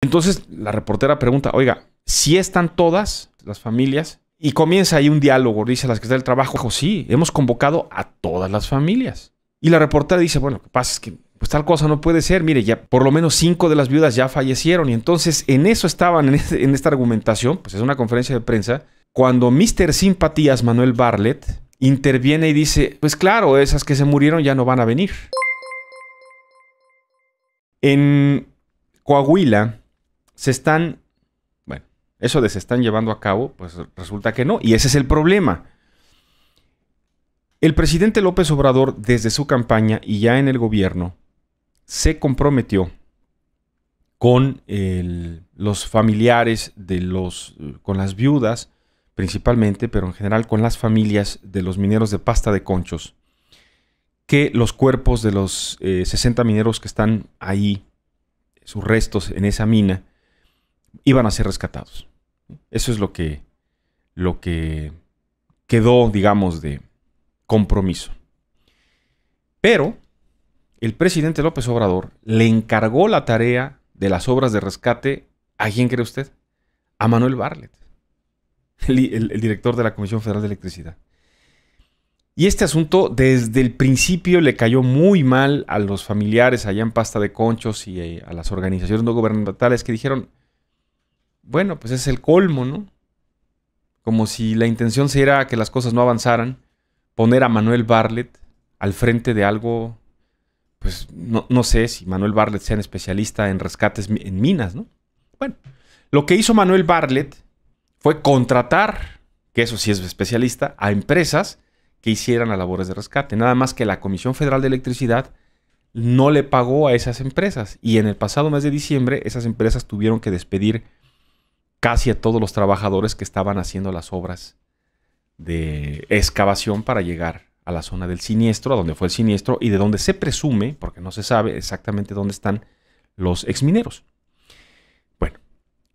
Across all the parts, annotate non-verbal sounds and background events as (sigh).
Entonces la reportera pregunta, oiga, si están todas las familias, y comienza ahí un diálogo, dice las que están del trabajo, sí, hemos convocado a todas las familias. Y la reportera dice, bueno, lo que pasa es que pues tal cosa no puede ser, mire, ya por lo menos cinco de las viudas ya fallecieron. Y entonces en eso estaban, en, esta argumentación, pues es una conferencia de prensa, cuando Mr. Simpatías Manuel Barlett, interviene y dice, pues claro, esas que se murieron ya no van a venir. En Coahuila, se están, bueno, eso de se están llevando a cabo, pues resulta que no, y ese es el problema. El presidente López Obrador, desde su campaña y ya en el gobierno, se comprometió con los familiares de los, con las viudas principalmente, pero en general con las familias de los mineros de pasta de conchos, que los cuerpos de los 60 eh, mineros que están ahí, sus restos en esa mina, iban a ser rescatados. Eso es lo que, lo que quedó, digamos, de compromiso. Pero el presidente López Obrador le encargó la tarea de las obras de rescate a quién cree usted? A Manuel Barlet, el, el director de la Comisión Federal de Electricidad. Y este asunto desde el principio le cayó muy mal a los familiares allá en Pasta de Conchos y eh, a las organizaciones no gubernamentales que dijeron, bueno, pues es el colmo, ¿no? Como si la intención era que las cosas no avanzaran, poner a Manuel Barlet al frente de algo, pues no, sé si Manuel Barlet sea un especialista en rescates en minas, ¿no? Bueno, lo que hizo Manuel Barlet fue contratar, que eso sí es especialista, a empresas que hicieran las labores de rescate. Nada más que la Comisión Federal de Electricidad no le pagó a esas empresas. Y en el pasado mes de diciembre, esas empresas tuvieron que despedir casi a todos los trabajadores que estaban haciendo las obras de excavación para llegar a la zona del siniestro, a donde fue el siniestro, y de donde se presume, porque no se sabe exactamente dónde están los exmineros. Bueno,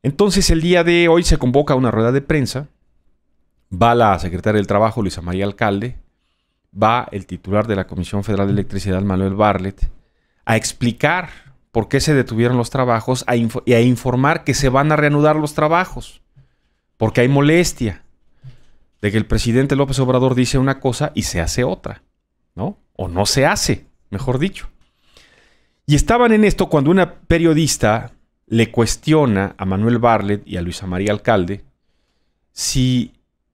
entonces el día de hoy se convoca una rueda de prensa, va la secretaria del Trabajo, Luisa María Alcalde, va el titular de la Comisión Federal de Electricidad, Manuel Barlet, a explicar por qué se detuvieron los trabajos a y a informar que se van a reanudar los trabajos, porque hay molestia de que el presidente López Obrador dice una cosa y se hace otra, ¿no? O no se hace, mejor dicho. Y estaban en esto cuando una periodista le cuestiona a Manuel Barlet y a Luisa María Alcalde si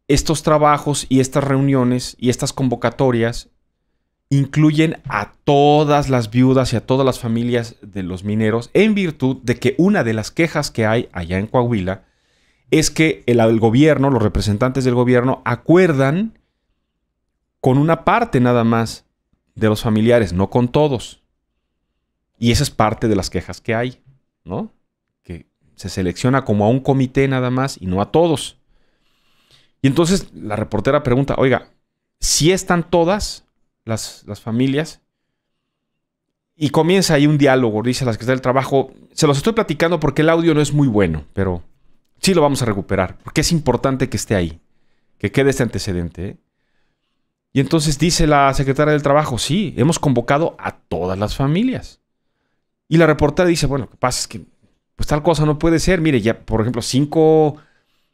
estos trabajos y estas reuniones y estas convocatorias incluyen a todas las viudas y a todas las familias de los mineros en virtud de que una de las quejas que hay allá en Coahuila es que el, gobierno, los representantes del gobierno, acuerdan con una parte nada más de los familiares, no con todos. Y esa es parte de las quejas que hay, ¿no? Que se selecciona como a un comité nada más y no a todos. Y entonces la reportera pregunta, oiga, si están todas, las, familias. Y comienza ahí un diálogo, dice la las del trabajo. Se los estoy platicando porque el audio no es muy bueno, pero sí lo vamos a recuperar, porque es importante que esté ahí, que quede este antecedente. ¿eh? Y entonces dice la secretaria del trabajo, sí, hemos convocado a todas las familias. Y la reportera dice, bueno, lo que pasa es que pues tal cosa no puede ser. Mire, ya, por ejemplo, cinco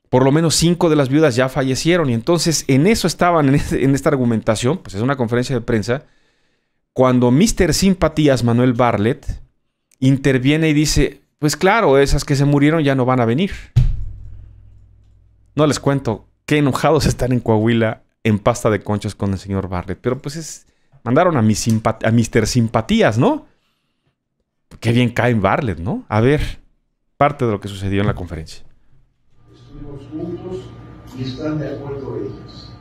por lo menos cinco de las viudas ya fallecieron. Y entonces en eso estaban, en, este, esta argumentación, pues es una conferencia de prensa, cuando Mr. Simpatías Manuel Barlett, interviene y dice, pues claro, esas que se murieron ya no van a venir. No les cuento qué enojados (laughs) están en Coahuila en pasta de conchas con el señor Barlett. pero pues mandaron a, Mr. Simpatías, ¿no? Qué bien cae en ¿no? A ver, parte de lo que sucedió en la conferencia estuvimos juntos y están de acuerdo ellas.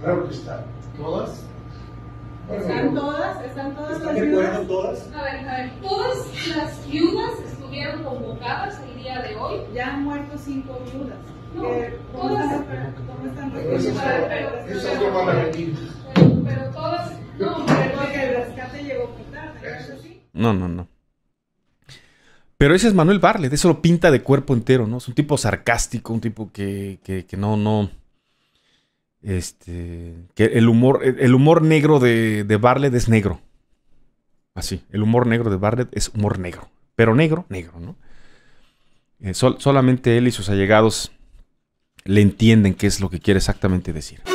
Claro que están. ¿Todas? Bueno, ¿Están todas? están todas ¿Están las de acuerdo todas? A ver, a ver, todas las viudas estuvieron convocadas el día de hoy. Ya han muerto cinco viudas. No, todas. Están, ¿Cómo están? van a venir. Pero todas, no, porque el rescate llegó muy tarde, ¿no No, no, no. Pero ese es Manuel Barlet, eso lo pinta de cuerpo entero, ¿no? Es un tipo sarcástico, un tipo que, no, no. Este. Que el humor, el humor negro de, de Barlet es negro. Así, el humor negro de Barlet es humor negro. Pero negro, negro, ¿no? Eh, solamente él y sus allegados le entienden qué es lo que quiere exactamente decir.